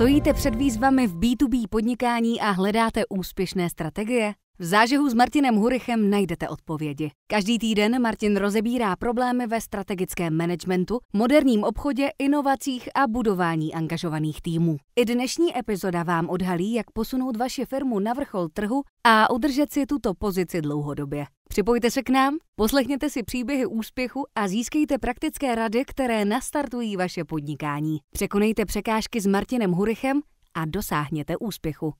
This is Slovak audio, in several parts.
Stojíte před výzvami v B2B podnikání a hledáte úspěšné strategie? V zážehu s Martinem Hurichem najdete odpovědi. Každý týden Martin rozebírá problémy ve strategickém managementu, moderním obchodě, inovacích a budování angažovaných týmů. I dnešní epizoda vám odhalí, jak posunout vaši firmu na vrchol trhu a udržet si tuto pozici dlouhodobě. Připojte se k nám, poslechněte si příběhy úspěchu a získejte praktické rady, které nastartují vaše podnikání. Překonejte překážky s Martinem Hurichem a dosáhněte úspěchu.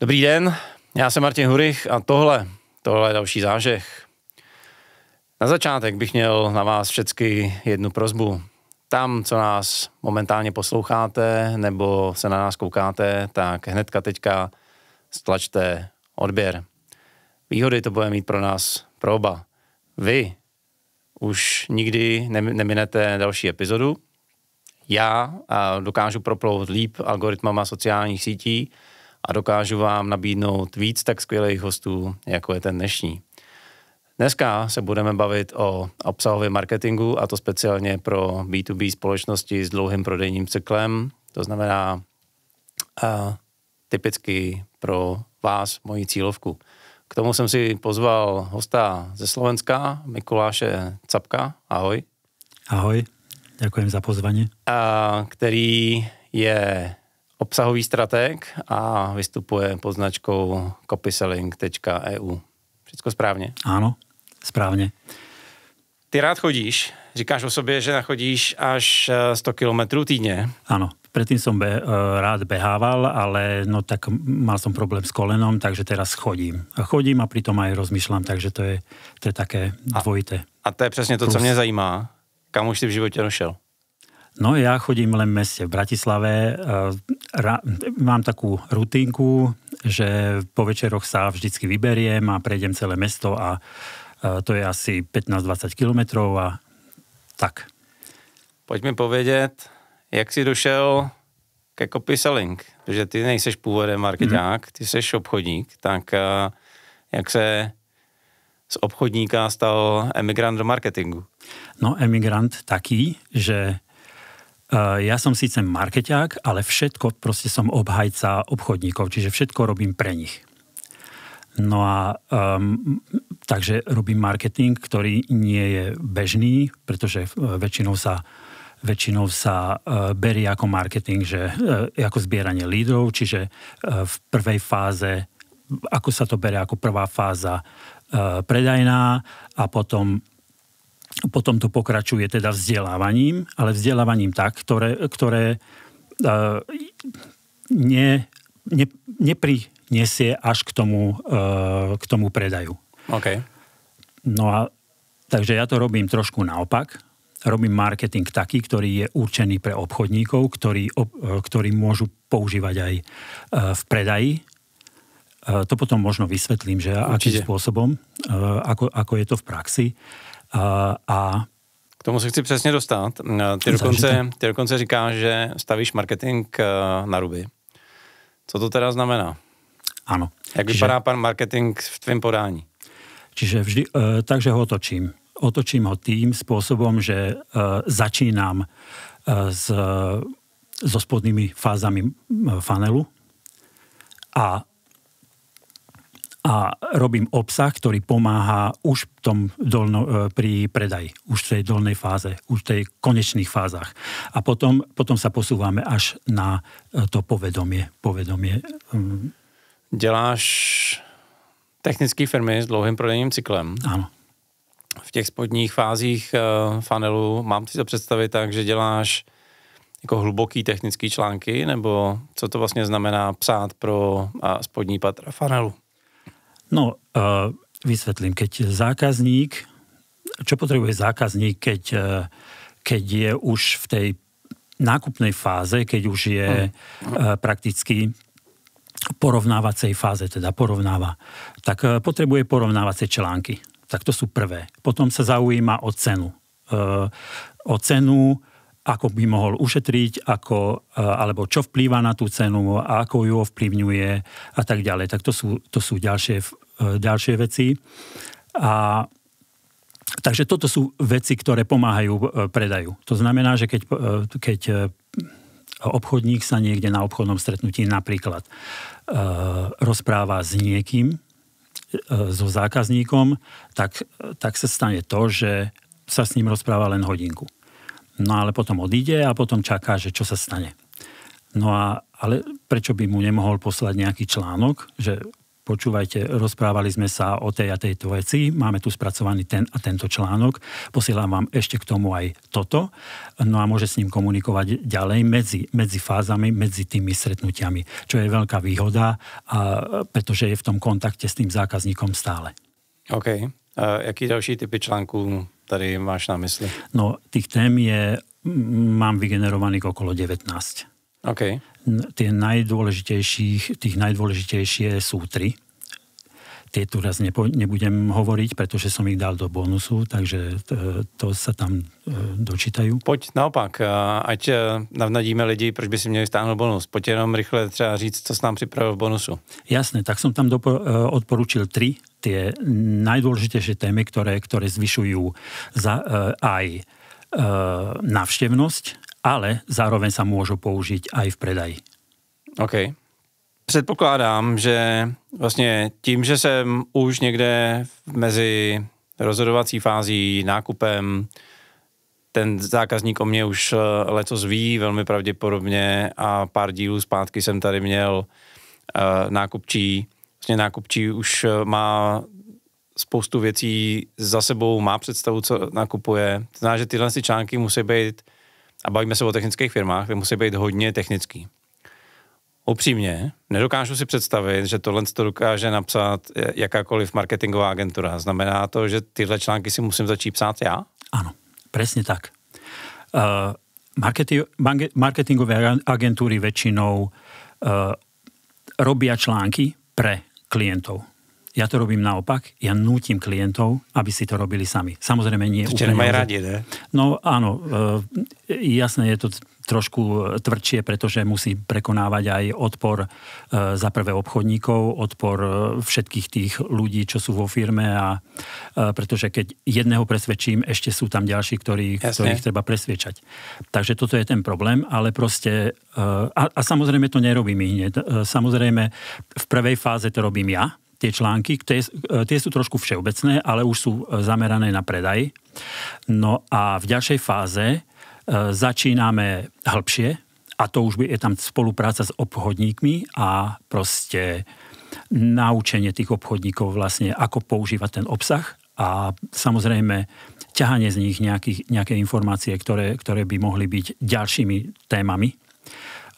Dobrý den, Já jsem Martin Hurich a tohle, tohle je další zážeh. Na začátek bych měl na vás všecky jednu prozbu. Tam, co nás momentálně posloucháte nebo se na nás koukáte, tak hnedka teďka stlačte odběr. Výhody to bude mít pro nás proba. Vy už nikdy neminete další epizodu. Já dokážu proplout líp algoritmama sociálních sítí, a dokážu vám nabídnout víc tak skvělých hostů, jako je ten dnešní. Dneska se budeme bavit o obsahovém marketingu a to speciálně pro B2B společnosti s dlouhým prodejním cyklem. To znamená a, eh, typicky pro vás, moji cílovku. K tomu jsem si pozval hosta ze Slovenska, Mikuláše Capka. Ahoj. Ahoj, ďakujem za pozvanie. A, který je obsahový stratég a vystupuje pod značkou copyselling.eu. E Všechno správně? Ano, správně. Ty rád chodíš, říkáš o sobě, že chodíš až 100 eh, km týdně. Ano, predtým som be, eh, rád behával, ale no tak mal som problém s kolenom, takže teraz chodím. A chodím a pritom aj rozmýšľam, takže to je, to je také dvojité. A, a to je presne to, Plus. co mňa zajímá. Kam už si v živote došel? No ja chodím len v meste v Bratislave, eh, ra, mám takú rutinku, že po večeroch sa vždycky vyberiem a prejdem celé mesto a e, to je asi 15-20 kilometrov a tak. Pojď mi povědět, jak si došel ke selling, že ty nejseš původem marketák, hmm. ty seš obchodník, tak e, jak se z obchodníka stal emigrant do marketingu? No emigrant taký, že E, ja som síce markeťák, ale všetko proste som obhajca obchodníkov, čiže všetko robím pre nich. No a um, takže robím marketing, ktorý nie je bežný, pretože e, väčšinou sa väčšinou sa uh, berie ako marketing, že uh, ako zbieranie lídrov, čiže uh, v prvej fáze, ako sa to berie ako prvá fáza uh, predajná a potom potom to pokračuje teda vzdelávaním, ale vzdelávaním tak, ktoré, ktoré uh, ne, ne, neprinesie až k tomu, uh, k tomu predaju. Okay. No a takže ja to robím trošku naopak. Robím marketing taký, ktorý je určený pre obchodníkov, ktorí, uh, môžu používať aj uh, v predaji to potom možno vysvetlím, že Určite. akým spôsobom, ako, ako je to v praxi a k tomu se chci přesně dostat. E, ty dokonce, ty dokonce říkáš, že stavíš marketing e, na ruby. Co to teda znamená? Ano. Jak Čiže... vypadá pan marketing v tvém podání? Čiže vždy, e, takže ho otočím. Otočím ho tým spôsobom, že e, začínam s, so spodnými fázami fanelu a a robím obsah, ktorý pomáha už tom dolno, e, pri predaji, už v tej dolnej fáze, už v tej konečných fázach. A potom, potom sa posúvame až na e, to povedomie. povedomie. Mm. Děláš technický firmy s dlouhým prodejným cyklem. Áno. V těch spodních fázích e, fanelu mám si to představit tak, že děláš jako hluboký technický články, nebo co to vlastně znamená psát pro spodní patra fanelu? No, uh, vysvetlím, keď zákazník, čo potrebuje zákazník, keď, uh, keď je už v tej nákupnej fáze, keď už je uh, prakticky porovnávacej fáze, teda porovnáva, tak uh, potrebuje porovnávacie články. Tak to sú prvé. Potom sa zaujíma o cenu. Uh, o cenu, ako by mohol ušetriť, ako, alebo čo vplýva na tú cenu, ako ju ovplyvňuje a tak ďalej. Tak to sú, to sú ďalšie E, ďalšie veci. A Takže toto sú veci, ktoré pomáhajú e, predaju. To znamená, že keď, e, keď obchodník sa niekde na obchodnom stretnutí napríklad rozpráva s niekým, so zákazníkom, tak, tak sa stane to, že sa s ním rozpráva len hodinku. No ale potom odíde a potom čaká, že čo sa stane. No a ale prečo by mu nemohol poslať nejaký článok, že počúvajte, rozprávali sme sa o tej a tejto veci, máme tu spracovaný ten a tento článok, posielam vám ešte k tomu aj toto, no a môže s ním komunikovať ďalej medzi, medzi fázami, medzi tými stretnutiami, čo je veľká výhoda, a, pretože je v tom kontakte s tým zákazníkom stále. OK. A jaký ďalší typy článku tady máš na mysli? No, tých tém je, mám vygenerovaných okolo 19. Okay. Tie najdôležitejších, tých najdôležitejšie sú tri. Tie tu raz nepo, nebudem hovoriť, pretože som ich dal do bonusu, takže to, to sa tam e, dočítajú. Poď naopak, e, ať e, navnadíme lidi, proč by si měli stáhnout bonus. Poď jenom rýchle třeba říct, co jsi nám pripravil v bonusu. Jasné, tak som tam dopo, odporučil tri tie najdôležitejšie témy, ktoré, ktoré zvyšujú za, aj návštevnosť, ale zároveň sa môžu použiť aj v predaji. OK. Předpokládám, že vlastně tím, že jsem už někde mezi rozhodovací fází, nákupem, ten zákazník o mě už eh, letos ví velmi pravděpodobně a pár dílů zpátky jsem tady měl eh, nákupčí. Vlastně nákupčí už eh, má spoustu věcí za sebou, má představu, co nakupuje. Zná, že tyhle články musí být a bavíme se o technických firmách, tak musí být hodně technický. Upřímně, nedokážu si představit, že tohle to dokáže napsat eh, jakákoliv marketingová agentura. Znamená to, že tyhle články si musím začít psát já? Ano, presne tak. Uh, marketi- marketingové agentúry väčšinou uh, eh, robia články pre klientov ja to robím naopak, ja nútim klientov, aby si to robili sami. Samozrejme nie to úplne. majú radi, ne? No áno, e, jasné je to trošku e, tvrdšie, pretože musí prekonávať aj odpor e, za prvé obchodníkov, odpor e, všetkých tých ľudí, čo sú vo firme a e, pretože keď jedného presvedčím, ešte sú tam ďalší, ktorí, ktorých treba presvedčať. Takže toto je ten problém, ale proste e, a, a samozrejme to nerobím hneď. E, samozrejme v prvej fáze to robím ja, tie články, tie, e, tie sú trošku všeobecné, ale už sú e, zamerané na predaj. No a v ďalšej fáze e, začíname hĺbšie a to už je tam spolupráca s obchodníkmi a proste naučenie tých obchodníkov vlastne, ako používať ten obsah a samozrejme ťahanie z nich nejakých, nejaké informácie, ktoré, ktoré by mohli byť ďalšími témami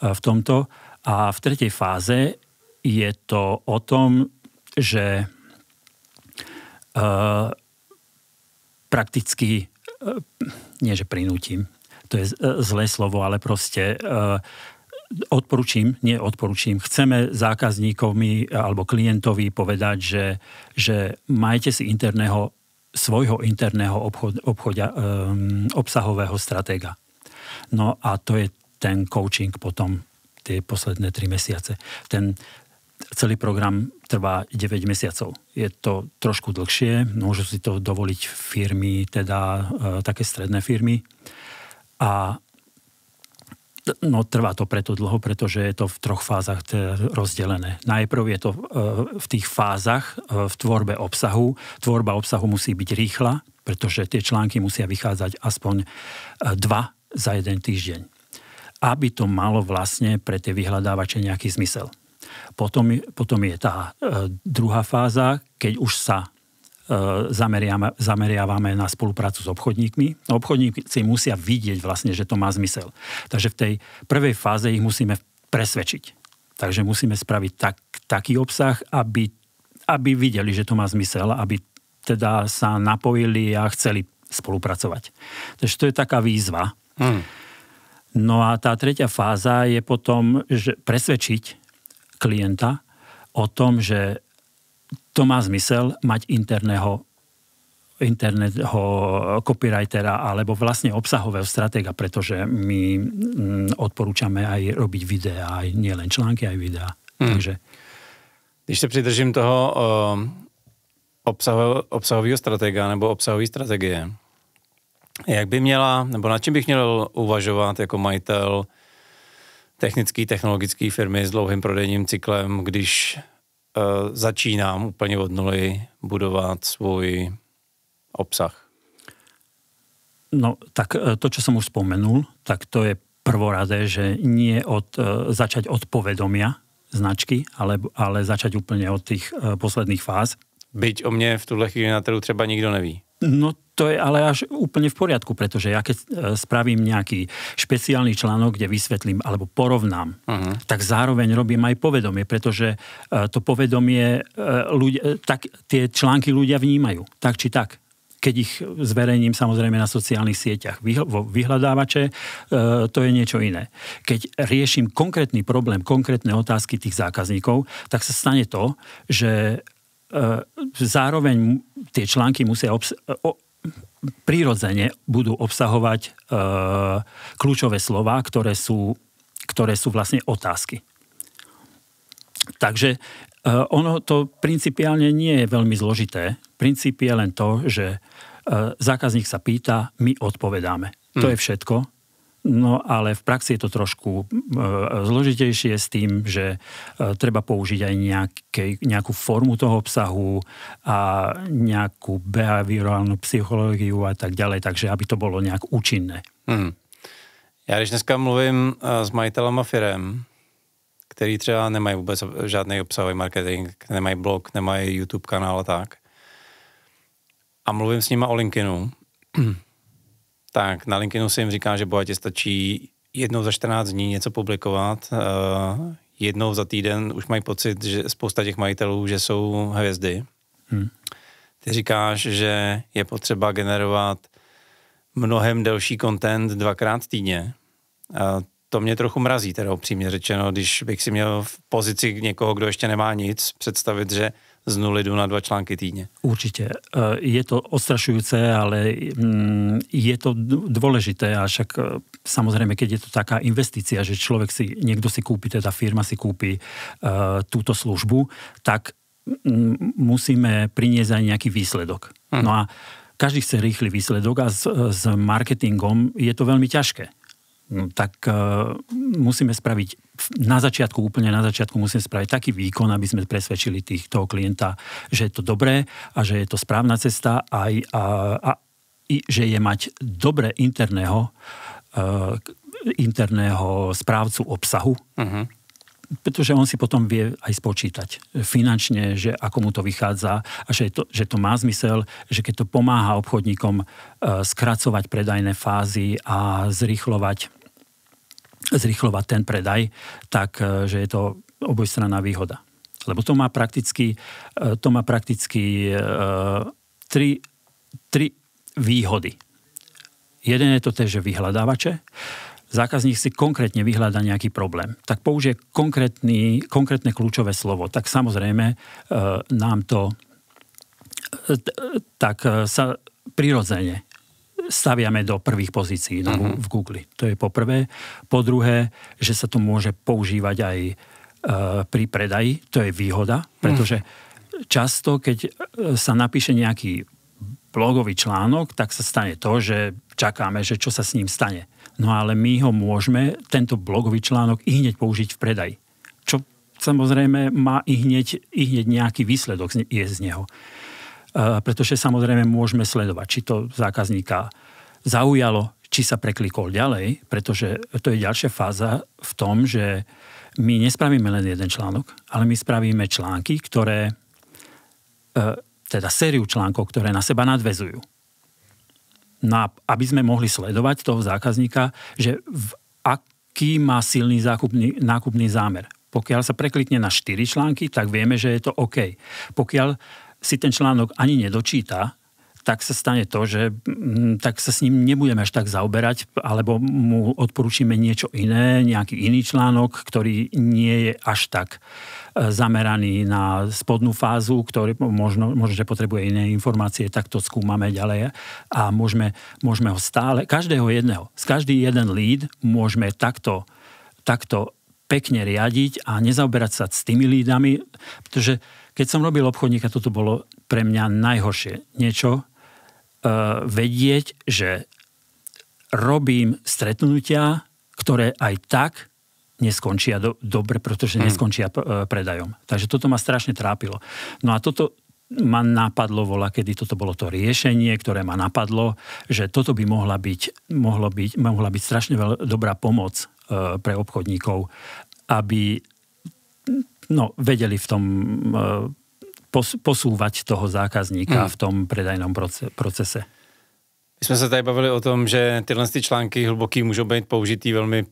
v tomto. A v tretej fáze je to o tom, že uh, prakticky, uh, nie že prinútim, to je eh, zlé slovo, ale proste uh, odporučím, nie odporučím, chceme zákazníkovi alebo klientovi povedať, že, že majte si interného, svojho interného obchod, obchodia, um, obsahového stratéga. No a to je ten coaching potom tie posledné tri mesiace. Ten Celý program trvá 9 mesiacov. Je to trošku dlhšie, môžu si to dovoliť firmy, teda e, také stredné firmy. A No trvá to preto dlho, pretože je to v troch fázach rozdelené. Najprv je to e, v tých fázach e, v tvorbe obsahu. Tvorba obsahu musí byť rýchla, pretože tie články musia vychádzať aspoň e, dva za jeden týždeň. Aby to malo vlastne pre tie vyhľadávače nejaký zmysel. Potom, potom je tá e, druhá fáza, keď už sa e, zameriavame na spoluprácu s obchodníkmi. No, obchodníci musia vidieť vlastne, že to má zmysel. Takže v tej prvej fáze ich musíme presvedčiť. Takže musíme spraviť tak, taký obsah, aby, aby videli, že to má zmysel, aby teda sa napojili a chceli spolupracovať. Takže to je taká výzva. Hmm. No a tá tretia fáza je potom že presvedčiť klienta o tom, že to má zmysel mať interného interného copywritera alebo vlastne obsahového stratéga, pretože my mm, odporúčame aj robiť videá, aj nielen články, aj videá. Hmm. Takže... Když se přidržím toho eh, obsaho, obsahového stratega nebo obsahové strategie, jak by měla, nebo na čím bych měl uvažovat jako majitel technický, technologický firmy s dlouhým prodejním cyklem, když uh, začínám úplně od nuly budovat svůj obsah? No, tak eh, to, čo som už spomenul, tak to je prvoradé, že nie od, eh, začať od povedomia značky, ale, ale začať úplne od tých posledných fáz. Byť o mne v tuhle chvíli na trhu třeba nikdo neví. No to je ale až úplne v poriadku, pretože ja keď e, spravím nejaký špeciálny článok, kde vysvetlím alebo porovnám, uh-huh. tak zároveň robím aj povedomie, pretože e, to povedomie, e, ľudia, tak tie články ľudia vnímajú, tak či tak keď ich zverejním samozrejme na sociálnych sieťach, vo vyhľadávače, to je niečo iné. Keď riešim konkrétny problém, konkrétne otázky tých zákazníkov, tak sa stane to, že E, zároveň tie články musia obs- e, o, prirodzene budú obsahovať e, kľúčové slova, ktoré sú, ktoré sú vlastne otázky. Takže e, ono to principiálne nie je veľmi zložité. Princíp je len to, že e, zákazník sa pýta, my odpovedáme. Hmm. To hm. je všetko. No ale v praxi je to trošku e, zložitejšie s tým, že e, treba použiť aj nejakej, nejakú formu toho obsahu a nejakú behaviorálnu psychológiu a tak ďalej, takže aby to bolo nějak účinné. Hmm. Já když dneska mluvím e, s a firem, který třeba nemají vůbec žádný obsahový marketing, nemají blog, nemají YouTube kanál a tak, a mluvím s nima o LinkedInu, tak na LinkedInu si jim říká, že bohatě stačí jednou za 14 dní něco publikovat, uh, jednou za týden už mají pocit, že spousta těch majitelů, že jsou hvězdy. Hmm. Ty říkáš, že je potřeba generovat mnohem delší content dvakrát týdně. Uh, to mě trochu mrazí, teda upřímně řečeno, když bych si měl v pozici někoho, kdo ještě nemá nic, představit, že z nuly na dva články týdne. Určite. E, je to odstrašujúce, ale mm, je to dôležité a však e, samozrejme, keď je to taká investícia, že človek si, niekto si kúpi, teda firma si kúpi e, túto službu, tak mm, musíme priniesť aj nejaký výsledok. Hm. No a každý chce rýchly výsledok a s, s marketingom je to veľmi ťažké no tak uh, musíme spraviť na začiatku, úplne na začiatku musíme spraviť taký výkon, aby sme presvedčili tých, toho klienta, že je to dobré a že je to správna cesta aj, a, a i, že je mať dobre interného, uh, interného správcu obsahu, uh-huh pretože on si potom vie aj spočítať e, finančne, že ako mu to vychádza a že to, že to má zmysel, že keď to pomáha obchodníkom e, skracovať predajné fázy a zrýchlovať, zrýchlovať ten predaj, tak e, že je to obojstranná výhoda. Lebo to má prakticky, to má prakticky tri, tri výhody. Jeden je to tež, že vyhľadávače, zákazník si konkrétne vyhľada nejaký problém, tak použije konkrétny, konkrétne kľúčové slovo. Tak samozrejme e, nám to e, tak e, sa prirodzene staviame do prvých pozícií na, no, uh-huh. Mhm. v Google. To je poprvé. Po druhé, že sa to môže používať aj e, pri predaji. To je výhoda, mhm. pretože uh-huh. často, keď sa napíše nejaký blogový článok, tak sa stane to, že čakáme, že čo sa s ním stane. No ale my ho môžeme, tento blogový článok, i hneď použiť v predaj, Čo samozrejme má i hneď, i hneď nejaký výsledok je z neho. E, pretože samozrejme môžeme sledovať, či to zákazníka zaujalo, či sa preklikol ďalej, pretože to je ďalšia fáza v tom, že my nespravíme len jeden článok, ale my spravíme články, ktoré, e, teda sériu článkov, ktoré na seba nadvezujú na, aby sme mohli sledovať toho zákazníka, že v aký má silný zákupný, nákupný zámer. Pokiaľ sa preklikne na 4 články, tak vieme, že je to OK. Pokiaľ si ten článok ani nedočíta, tak sa stane to, že mm, tak sa s ním nebudeme až tak zaoberať, alebo mu odporúčime niečo iné, nejaký iný článok, ktorý nie je až tak e, zameraný na spodnú fázu, ktorý možno, možno že potrebuje iné informácie, tak to skúmame ďalej a môžeme, môžeme ho stále, každého jedného, z každý jeden lead môžeme takto, takto pekne riadiť a nezaoberať sa s tými lídami, pretože keď som robil obchodníka, toto bolo pre mňa najhoršie. Niečo, E, vedieť, že robím stretnutia, ktoré aj tak neskončia do, dobre, pretože hmm. neskončia e, predajom. Takže toto ma strašne trápilo. No a toto ma napadlo, vola, kedy toto bolo to riešenie, ktoré ma napadlo, že toto by mohla byť, mohlo byť, mohla byť strašne veľ, dobrá pomoc e, pre obchodníkov, aby no, vedeli v tom e, posúvať toho zákazníka hmm. v tom predajnom procese. My jsme se tady bavili o tom, že tyhle články hluboký můžou být použitý velmi e,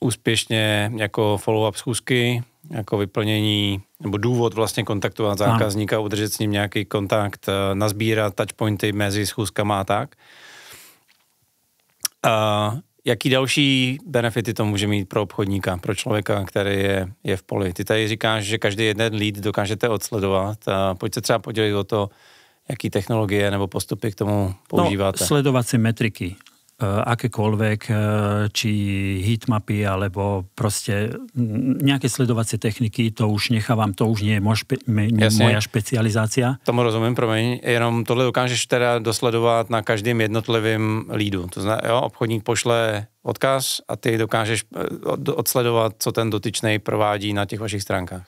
úspěšně ako follow-up schúzky, ako vyplnění, nebo důvod vlastně kontaktovat zákazníka, udržet s ním nějaký kontakt, e, nazbírat touchpointy mezi schůzkama a tak. A Jaký další benefity to může mít pro obchodníka, pro člověka, který je, je v poli? Ty tady říkáš, že každý jeden lead dokážete odsledovat. A pojď se třeba podělit o to, jaký technologie nebo postupy k tomu no, používáte. No, sledovací metriky. E, akékoľvek, e, či hitmapy, alebo proste nejaké sledovacie techniky, to už nechávam, to už nie je mož, me, moja špecializácia. Tomu rozumím, promiň, jenom tohle dokážeš teda dosledovat na každém jednotlivém lídu. To znamená, jo, obchodník pošle odkaz a ty dokážeš e, odsledovat, co ten dotyčnej provádí na těch vašich stránkách.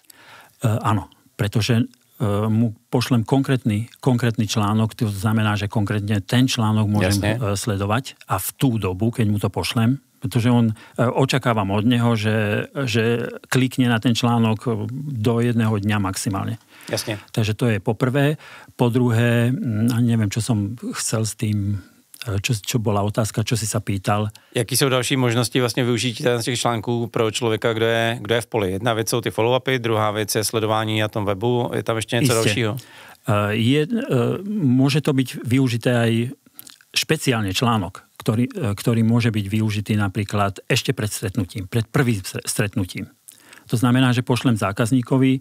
E, áno, pretože E, mu pošlem konkrétny, konkrétny článok, to znamená, že konkrétne ten článok môžem Jasne. E, sledovať a v tú dobu, keď mu to pošlem, pretože on, e, očakávam od neho, že, že klikne na ten článok do jedného dňa maximálne. Jasne. Takže to je poprvé. Po druhé, neviem, čo som chcel s tým čo, čo bola otázka, čo si sa pýtal. Jaký jsou další možnosti vlastně využiť z tých článků pro člověka, kdo je, kdo je v poli? Jedna věc jsou ty follow-upy, druhá věc je sledování na tom webu. Je tam ještě něco Iste. dalšího? Eh, je, eh, môže to byť využité aj špeciálne článok, ktorý, eh, ktorý môže byť využitý napríklad ešte pred stretnutím, pred prvým stretnutím. To znamená, že pošlem zákazníkovi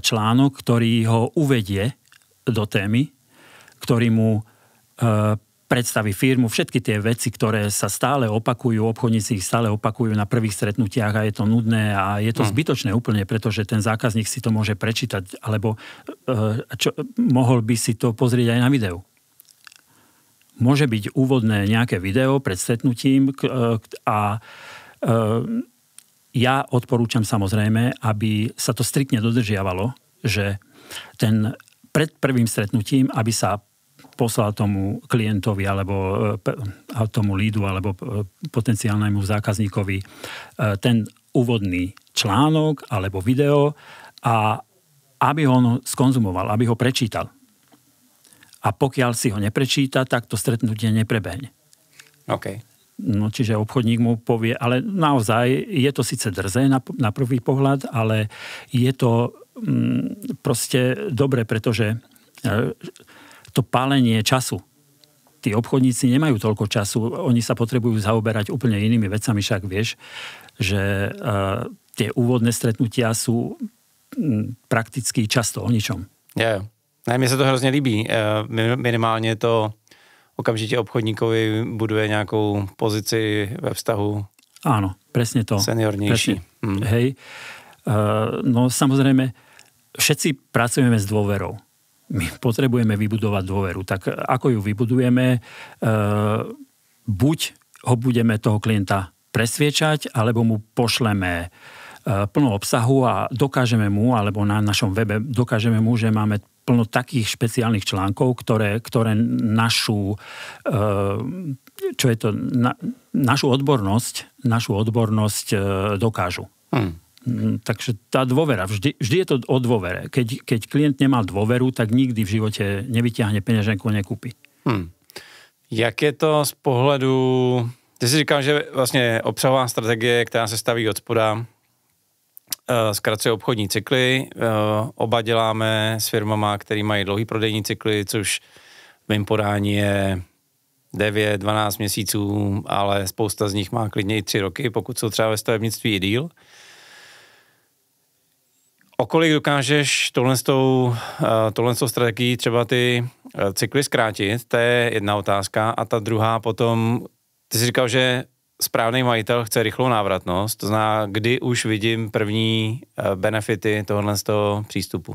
článok, ktorý ho uvedie do témy, ktorý mu predstaví firmu, všetky tie veci, ktoré sa stále opakujú, obchodníci ich stále opakujú na prvých stretnutiach a je to nudné a je to hm. zbytočné úplne, pretože ten zákazník si to môže prečítať, alebo eh, čo, mohol by si to pozrieť aj na videu. Môže byť úvodné nejaké video pred stretnutím eh, a eh, ja odporúčam samozrejme, aby sa to striktne dodržiavalo, že ten pred prvým stretnutím, aby sa poslal tomu klientovi alebo e, tomu lídu alebo e, potenciálnemu zákazníkovi e, ten úvodný článok alebo video a aby ho on skonzumoval, aby ho prečítal. A pokiaľ si ho neprečíta, tak to stretnutie neprebehne. OK. No, čiže obchodník mu povie, ale naozaj je to síce drzé na, na prvý pohľad, ale je to mm, proste dobre, pretože to palenie času. Tí obchodníci nemajú toľko času, oni sa potrebujú zaoberať úplne inými vecami, však vieš, že uh, tie úvodné stretnutia sú m, hm, prakticky často o ničom. Yeah. Ne, mně sa to hrozně líbí. Eh, Minimálně to okamžitě obchodníkovi buduje nějakou pozici ve vztahu. Áno, presne to. seniornejší. Presne. Mm. Hej. Uh, no samozrejme, všetci pracujeme s dôverou my potrebujeme vybudovať dôveru. Tak ako ju vybudujeme, e, buď ho budeme toho klienta presviečať, alebo mu pošleme e, plno obsahu a dokážeme mu, alebo na našom webe dokážeme mu, že máme plno takých špeciálnych článkov, ktoré, ktoré našu, e, čo je to, na, našu odbornosť, našu odbornosť dokážu. Hmm. Mm, takže tá dôvera, vždy, vždy je to o dôvere. Keď, keď klient nemá dôveru, tak nikdy v živote nevyťahne peňaženku a nekúpi. Hmm. Jak je to z pohledu... Ty si říkal, že vlastně obsahová strategie, která se staví od spoda, eh, zkracuje obchodní cykly. Eh, oba děláme s firmama, které mají dlouhý prodejní cykly, což v mém podání je 9-12 měsíců, ale spousta z nich má klidně i 3 roky, pokud jsou třeba ve stavebnictví i díl. Okolik dokážeš tohle s tou, eh, tohle s tou strategií třeba ty eh, cykly zkrátit, to je jedna otázka. A ta druhá potom, ty jsi říkal, že správný majitel chce rychlou návratnost, to znamená, kdy už vidím první eh, benefity tohle z toho přístupu?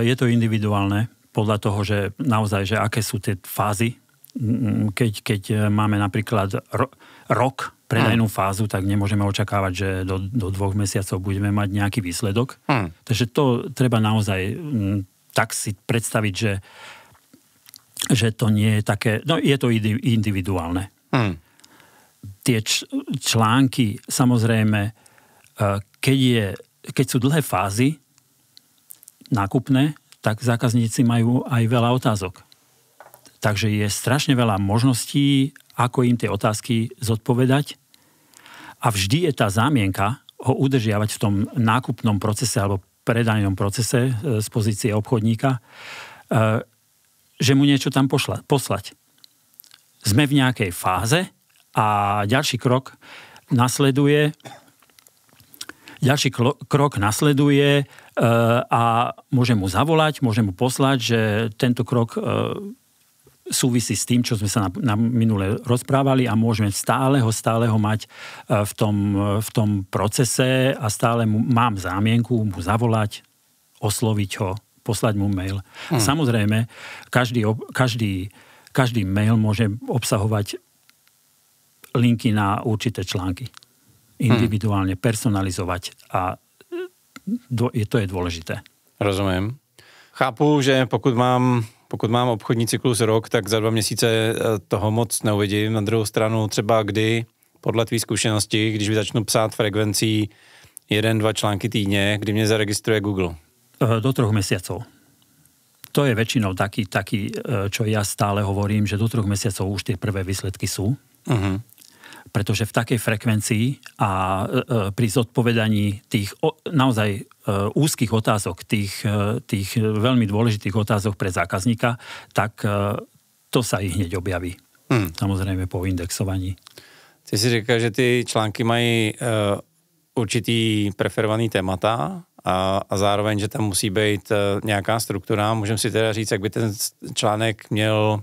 Je to individuálne, podľa toho, že naozaj, že aké sú tie fázy, mm, mm, keď, keď máme napríklad ro, rok predajnú hmm. fázu, tak nemôžeme očakávať, že do, do dvoch mesiacov budeme mať nejaký výsledok. Hmm. Takže to treba naozaj m, hm, tak si predstaviť, že, že to nie je také... No je to individuálne. Hmm. Tie č, články, samozrejme, e, keď, je, keď sú dlhé fázy nákupné, tak zákazníci majú aj veľa otázok. Takže je strašne veľa možností ako im tie otázky zodpovedať. A vždy je tá zámienka ho udržiavať v tom nákupnom procese alebo predajnom procese e, z pozície obchodníka, e, že mu niečo tam pošla, poslať. Sme v nejakej fáze a ďalší krok nasleduje ďalší krok nasleduje e, a môže mu zavolať, môže mu poslať, že tento krok súvisí s tým, čo sme sa na, na minule rozprávali a môžeme stále ho, stále ho mať e, v tom, e, v tom procese a stále mu, mám zámienku mu zavolať, osloviť ho, poslať mu mail. Hmm. Samozrejme, každý, každý, každý mail môže obsahovať linky na určité články. Hm. Individuálne personalizovať a e, to je dôležité. Rozumiem. Chápu, že pokud mám pokud mám obchodní cyklus rok, tak za dva měsíce eh, toho moc neuvidím. Na druhou stranu třeba kdy, podle tvý zkušenosti, když začnu psát frekvencí jeden, dva články týdně, kdy mě zaregistruje Google? Eh, do troch měsíců. To je väčšinou taký, taký, eh, čo ja stále hovorím, že do troch mesiacov už tie prvé výsledky sú. Uh-huh. Mhm pretože v takej frekvencii a e, e, pri zodpovedaní tých naozaj e, úzkých otázok, tých, tých veľmi dôležitých otázok pre zákazníka, tak to sa ich hneď objaví. Hmm. Samozrejme po indexovaní. Ty si říkal, že ty články mají určitý preferovaný témata a, a zároveň, že tam musí být nejaká nějaká struktura. si teda říct, jak by ten článek měl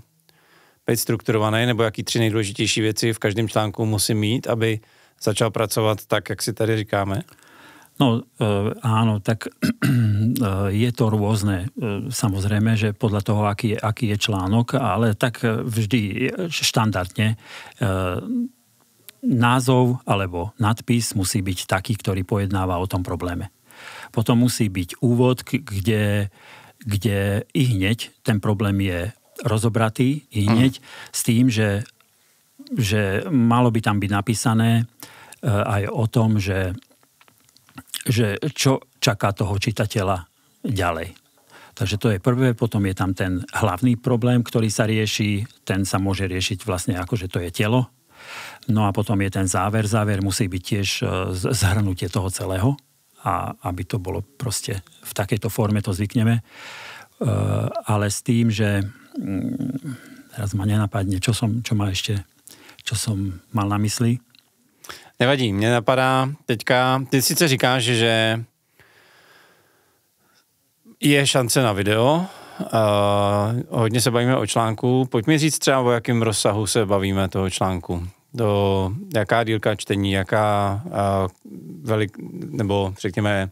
být strukturovaný, nebo jaký tři nejdůležitější věci v každém článku musím mít, aby začal pracovat tak, jak si tady říkáme? No eh, áno, tak eh, je to rôzne. Eh, samozrejme, že podľa toho, aký je, aký je článok, ale tak vždy štandardne názov alebo nadpis musí byť taký, ktorý pojednáva o tom probléme. Potom musí byť úvod, kde, kde i hneď ten problém je rozobratý hneď mm. s tým, že, že malo by tam byť napísané e, aj o tom, že, že čo čaká toho čitateľa ďalej. Takže to je prvé, potom je tam ten hlavný problém, ktorý sa rieši, ten sa môže riešiť vlastne ako, že to je telo. No a potom je ten záver, záver musí byť tiež e, zhrnutie toho celého a aby to bolo proste v takejto forme to zvykneme, e, ale s tým, že Mm, teraz ma nenapadne, čo som, čo ma ešte, čo som mal na mysli. Nevadí, mne napadá teďka, ty sice říkáš, že je šance na video, uh, hodně se bavíme o článku, pojďme říct třeba o jakém rozsahu se bavíme toho článku. Do, jaká dílka čtení, jaká uh, velik, nebo řekněme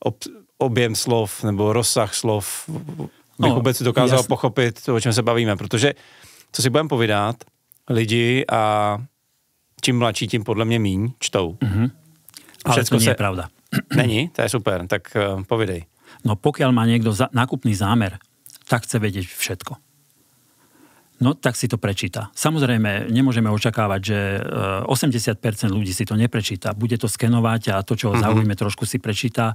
ob, objem slov nebo rozsah slov, bych no, vůbec dokázal jasný. pochopit, to, o čem se bavíme, protože co si budeme povídat, lidi a čím mladší, tím podle mě míň čtou. Mm-hmm. Ale to se... je pravda. Není? To je super, tak uh, eh, povidej. No pokiaľ má niekto za- nákupný zámer, tak chce vedieť všetko. No tak si to prečíta. Samozrejme, nemôžeme očakávať, že 80% e, ľudí si to neprečíta. Bude to skenovať a to, čo ho mhm. zaujíme, trošku si prečíta. E,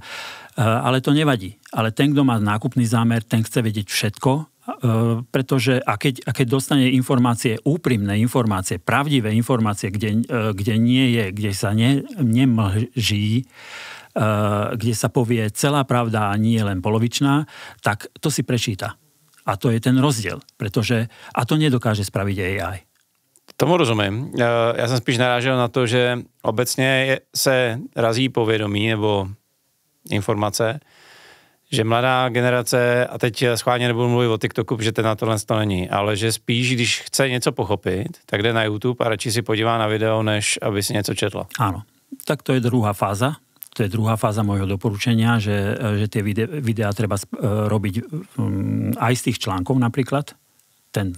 ale to nevadí. Ale ten, kto má nákupný zámer, ten chce vedieť všetko, e, pretože a keď, a keď dostane informácie, úprimné informácie, pravdivé informácie, kde, kde nie je, kde sa ne, nemlží, kde sa povie celá pravda a nie len polovičná, tak to si prečíta. A to je ten rozdiel, pretože a to nedokáže spraviť AI. Tomu rozumím. Já jsem spíš narážel na to, že obecně se razí povědomí nebo informace, že mladá generace, a teď schválně nebudu mluvit o TikToku, že ten na tohle to není, ale že spíš, když chce něco pochopit, tak jde na YouTube a radši si podívá na video, než aby si něco četla. Ano, tak to je druhá fáza to je druhá fáza môjho doporučenia, že, že tie videá, videá treba e, robiť mm, aj z tých článkov napríklad. Ten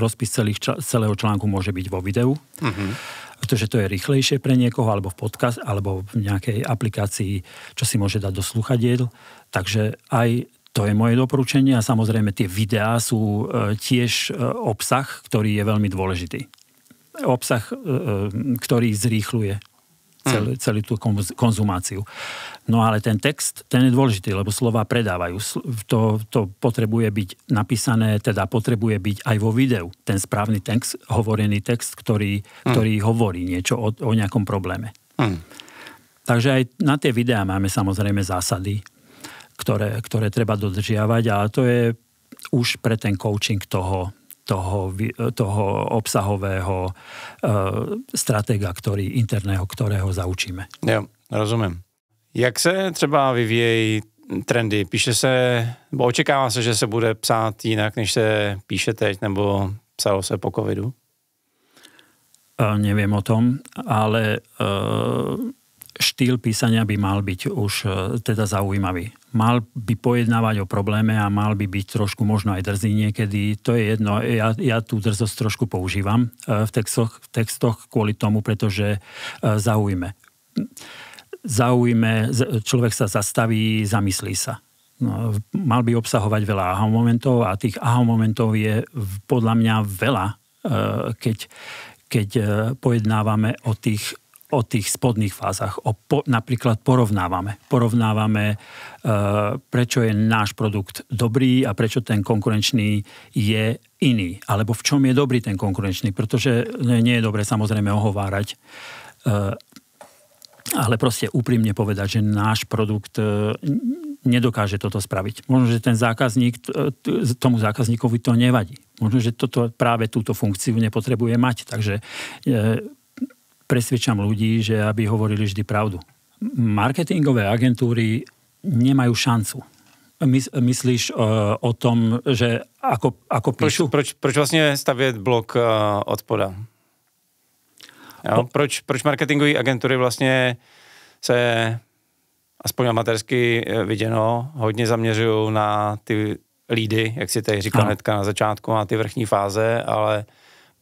rozpis celých, celého článku môže byť vo videu, Uh-huh pretože to je rýchlejšie pre niekoho, alebo v podcast, alebo v nejakej aplikácii, čo si môže dať do sluchadiel. Takže aj to je moje doporučenie a samozrejme tie videá sú e, tiež e, obsah, ktorý je veľmi dôležitý. Obsah, ktorý zrýchluje celú, mhm. celú tú konzumáciu. No ale ten text, ten je dôležitý, lebo slova predávajú. To, to potrebuje byť napísané, teda potrebuje byť aj vo videu ten správny text, hovorený text, ktorý, mm. ktorý hovorí niečo o, o nejakom probléme. Mm. Takže aj na tie videá máme samozrejme zásady, ktoré, ktoré treba dodržiavať a to je už pre ten coaching toho, toho, toho obsahového uh, stratega, ktorý interného, kterého zaučíme. Jo, rozumím. Jak se třeba vyvíjejí trendy? Píše se, bo očekává se, že se bude psát jinak, než se píše teď, nebo psalo se po covidu? E, neviem o tom, ale e, štýl písania by mal byť už e, teda zaujímavý mal by pojednávať o probléme a mal by byť trošku možno aj drzý niekedy. To je jedno, ja, ja tú drzosť trošku používam e, v textoch, v textoch kvôli tomu, pretože e, zaujme. Zaujme, človek sa zastaví, zamyslí sa. No, mal by obsahovať veľa aha momentov a tých aha momentov je podľa mňa veľa, e, keď, keď pojednávame o tých o tých spodných fázach. O po, napríklad porovnávame. Porovnávame, e, prečo je náš produkt dobrý a prečo ten konkurenčný je iný. Alebo v čom je dobrý ten konkurenčný. Pretože nie je dobré samozrejme ohovárať. E, ale proste úprimne povedať, že náš produkt e, nedokáže toto spraviť. Možno, že ten zákazník, tomu zákazníkovi to nevadí. Možno, že toto práve túto funkciu nepotrebuje mať. Takže e, presvedčam ľudí, že aby hovorili vždy pravdu. Marketingové agentúry nemajú šancu. Mys, myslíš uh, o tom, že ako, ako píšu? Proč, proč, proč vlastne stavieť blok uh, e, odpoda? Jo? Proč, proč marketingové agentury vlastne se, aspoň amatérsky e, viděno, hodně zaměřují na ty lídy, jak si tady říkal hnedka na začátku, na ty vrchní fáze, ale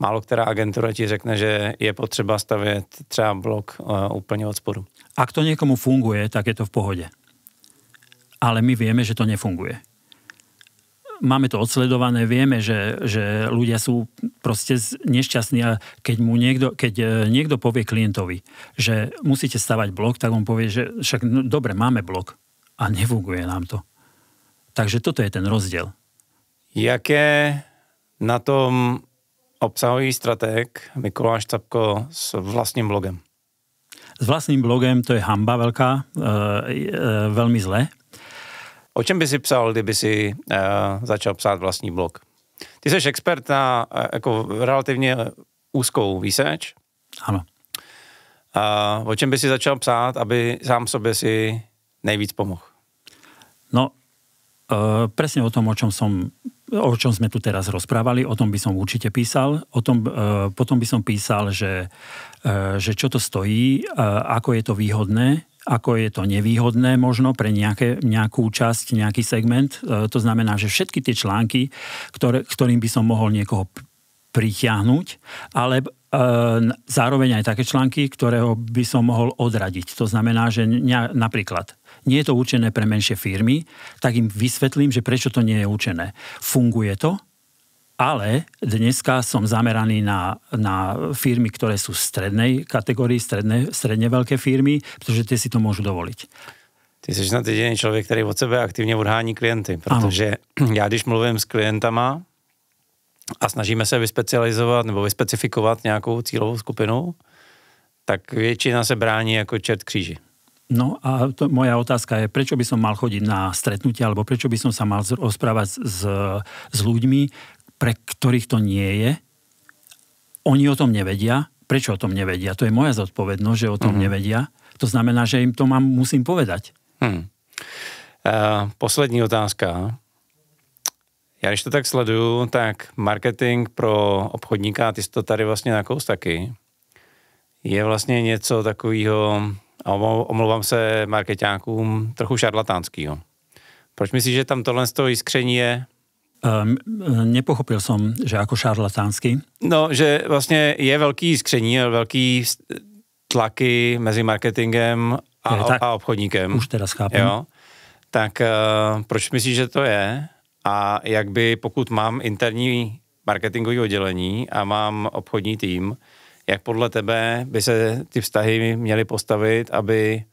málo která agentura ti řekne, že je potřeba stavět třeba blok eh, úplně od spodu. Ak to niekomu funguje, tak je to v pohode. Ale my vieme, že to nefunguje. Máme to odsledované, vieme, že, že ľudia sú proste nešťastní a keď, mu niekto, keď eh, niekto povie klientovi, že musíte stavať blok, tak on povie, že však no, dobre, máme blok a nefunguje nám to. Takže toto je ten rozdiel. Jaké na tom obsahový stratég Mikuláš Capko s vlastním blogem. S vlastním blogem to je hamba veľká, e, eh, e, eh, veľmi zle. O čem by si psal, kdyby si e, začal psát vlastní blog? Ty jsi expert na e, jako relativně úzkou výseč. Ano. A o čem by si začal psát, aby sám sobě si nejvíc pomohl? No, e, presne o tom, o čom som o čom sme tu teraz rozprávali, o tom by som určite písal, o tom, e, potom by som písal, že, e, že čo to stojí, e, ako je to výhodné, ako je to nevýhodné možno pre nejaké, nejakú časť, nejaký segment. To znamená, že všetky tie články, ktoré, ktorým by som mohol niekoho pritiahnuť, ale e, zároveň aj také články, ktorého by som mohol odradiť. To znamená, že ne, napríklad nie je to určené pre menšie firmy, tak im vysvetlím, že prečo to nie je určené. Funguje to, ale dneska som zameraný na, na firmy, ktoré sú v strednej kategórii, stredne, stredne veľké firmy, pretože tie si to môžu dovoliť. Ty si na jediný člověk, který od sebe aktivně odhání klienty, protože ano. já když mluvím s klientama a snažíme se vyspecializovat nebo vyspecifikovat nějakou cílovou skupinu, tak většina se brání jako čert kříži. No a to, moja otázka je, prečo by som mal chodiť na stretnutia, alebo prečo by som sa mal rozprávať s, s ľuďmi, pre ktorých to nie je. Oni o tom nevedia. Prečo o tom nevedia? To je moja zodpovednosť, že o tom mm nevedia. To znamená, že im to mám, musím povedať. Hmm. Uh, poslední otázka. Já když to tak sleduju, tak marketing pro obchodníka, ty si to tady vlastně nakous taky, je vlastně něco takového, omlouvám se marketákům, trochu šarlatánskýho. Proč myslíš, že tam tohle z toho iskření je? Um, nepochopil som, že ako šarlatánsky. No, že vlastne je veľký iskření, veľký tlaky mezi marketingem a, je, tak, a obchodníkem. Už teraz chápem. Jo? Tak uh, proč myslíš, že to je? A jak by, pokud mám interní marketingové oddělení a mám obchodní tým, Jak podle tebe by se ty vztahy měly postavit, aby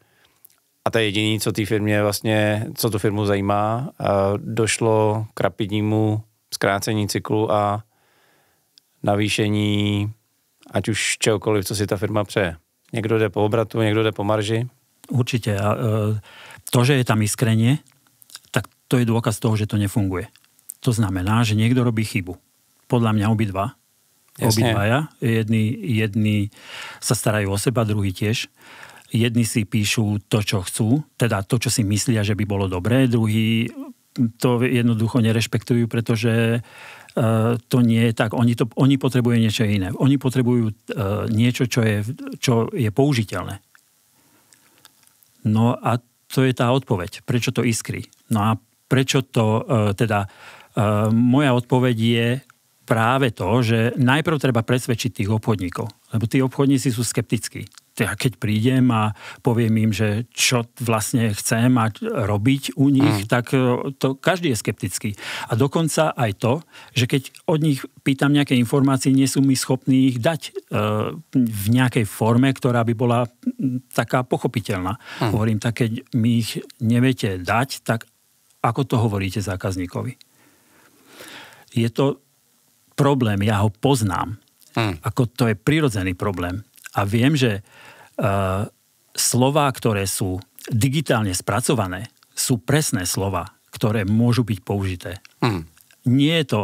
a to je jediné, co té firmě vlastně, co tu firmu zajímá, došlo k rapidnímu zkrácení cyklu a navýšení ať už čehokoliv, co si ta firma přeje. Někdo jde po obratu, někdo jde po marži. Určitě. A e, to, že je tam iskrenie, tak to je dôkaz toho, že to nefunguje. To znamená, že niekto robí chybu. Podľa mňa obidva obidvaja. Jedni, jedni sa starajú o seba, druhý tiež. Jedni si píšu to, čo chcú, teda to, čo si myslia, že by bolo dobré, druhý to jednoducho nerešpektujú, pretože e, to nie je tak. Oni, to, oni potrebujú niečo iné. Oni potrebujú e, niečo, čo je, čo je použiteľné. No a to je tá odpoveď, prečo to iskry. No a prečo to e, teda... Moja odpoveď je, práve to, že najprv treba presvedčiť tých obchodníkov, lebo tí obchodníci sú skeptickí. Ja keď prídem a poviem im, že čo vlastne chcem a robiť u nich, mm. tak e, to každý je skeptický. A dokonca aj to, že keď od nich pýtam nejaké informácie, nie sú mi schopní ich dať e, v nejakej forme, ktorá by bola taká pochopiteľná. Mm. Hovorím, tak keď mi ich neviete dať, tak ako to hovoríte zákazníkovi? Je to problém, ja ho poznám. Hmm. Ako to je prirodzený problém. A viem, že uh, e, slová, ktoré sú digitálne spracované, sú presné slova, ktoré môžu byť použité. Hmm. Nie je to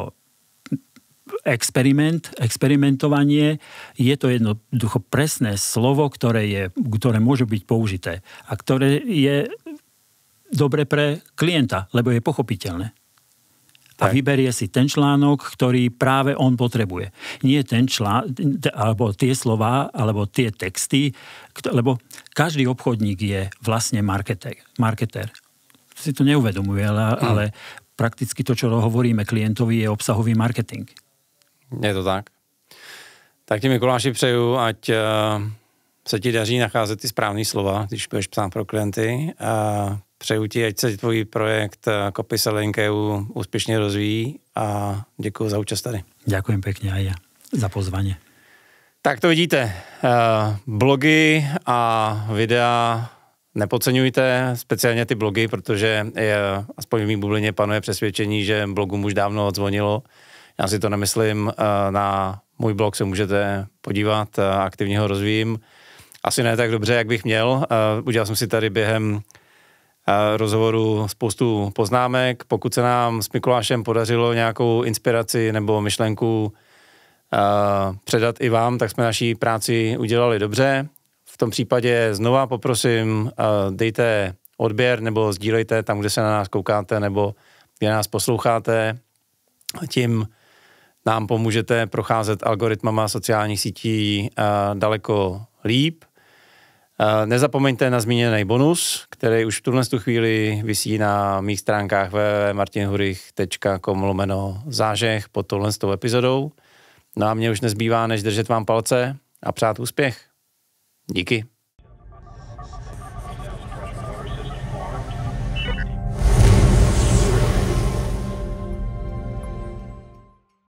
experiment, experimentovanie, je to jednoducho presné slovo, ktoré, je, ktoré môže byť použité a ktoré je dobre pre klienta, lebo je pochopiteľné a vyberie si ten článok, ktorý práve on potrebuje. Nie ten článok, alebo tie slova, alebo tie texty, lebo každý obchodník je vlastne marketer. marketer. Si to neuvedomuje, ale, mm. ale prakticky to, čo hovoríme klientovi, je obsahový marketing. Je to tak. Tak ti Mikuláši přeju, ať uh, se ti daří nacházet ty správné slova, když budeš psát pro klienty. Uh, Přeju ti, ať se tvůj projekt eh, Kopy Selenkeu úspěšně rozvíjí a děkuji za účast tady. Ďakujem pekne aj ja za pozvanie. Tak to vidíte. Eh, blogy a videa nepodceňujte, speciálně ty blogy, protože je, aspoň v mý bublině panuje přesvědčení, že blogu už dávno odzvonilo. Já si to nemyslím. Eh, na můj blog se můžete podívat, aktivně ho rozvíjím. Asi ne tak dobře, jak bych měl. Udělal jsem si tady během rozhovoru spoustu poznámek. Pokud se nám s Mikulášem podařilo nějakou inspiraci nebo myšlenku předat i vám, tak jsme naší práci udělali dobře. V tom případě znova poprosím, dejte odběr nebo sdílejte tam, kde se na nás koukáte nebo kde nás posloucháte. Tím nám pomůžete procházet algoritmama sociálních sítí daleko líp Nezapomeňte na zmíněný bonus, který už v tuhle chvíli vysí na mých stránkách www.martinhurich.com lomeno zážeh pod touhle tou epizodou. No a mě už nezbývá, než držet vám palce a přát úspěch. Díky.